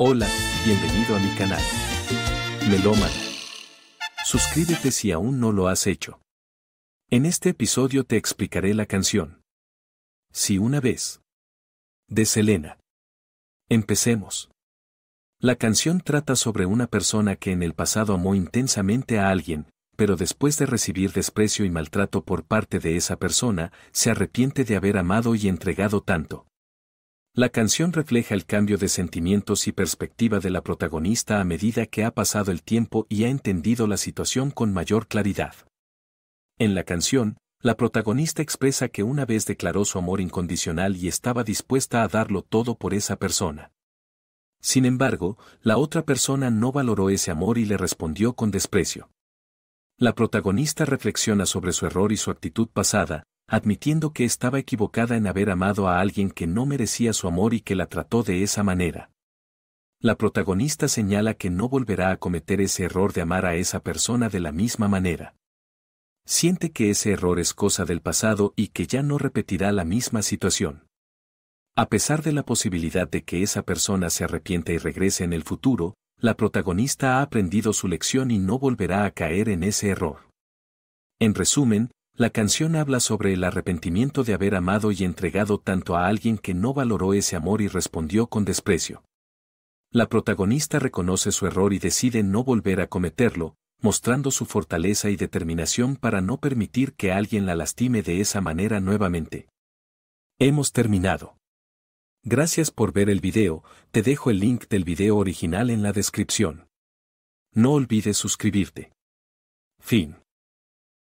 Hola, bienvenido a mi canal. Melómano. Suscríbete si aún no lo has hecho. En este episodio te explicaré la canción. Si una vez. De Selena. Empecemos. La canción trata sobre una persona que en el pasado amó intensamente a alguien, pero después de recibir desprecio y maltrato por parte de esa persona, se arrepiente de haber amado y entregado tanto. La canción refleja el cambio de sentimientos y perspectiva de la protagonista a medida que ha pasado el tiempo y ha entendido la situación con mayor claridad. En la canción, la protagonista expresa que una vez declaró su amor incondicional y estaba dispuesta a darlo todo por esa persona. Sin embargo, la otra persona no valoró ese amor y le respondió con desprecio. La protagonista reflexiona sobre su error y su actitud pasada, admitiendo que estaba equivocada en haber amado a alguien que no merecía su amor y que la trató de esa manera. La protagonista señala que no volverá a cometer ese error de amar a esa persona de la misma manera. Siente que ese error es cosa del pasado y que ya no repetirá la misma situación. A pesar de la posibilidad de que esa persona se arrepienta y regrese en el futuro, la protagonista ha aprendido su lección y no volverá a caer en ese error. En resumen, la canción habla sobre el arrepentimiento de haber amado y entregado tanto a alguien que no valoró ese amor y respondió con desprecio. La protagonista reconoce su error y decide no volver a cometerlo, mostrando su fortaleza y determinación para no permitir que alguien la lastime de esa manera nuevamente. Hemos terminado. Gracias por ver el video, te dejo el link del video original en la descripción. No olvides suscribirte. Fin.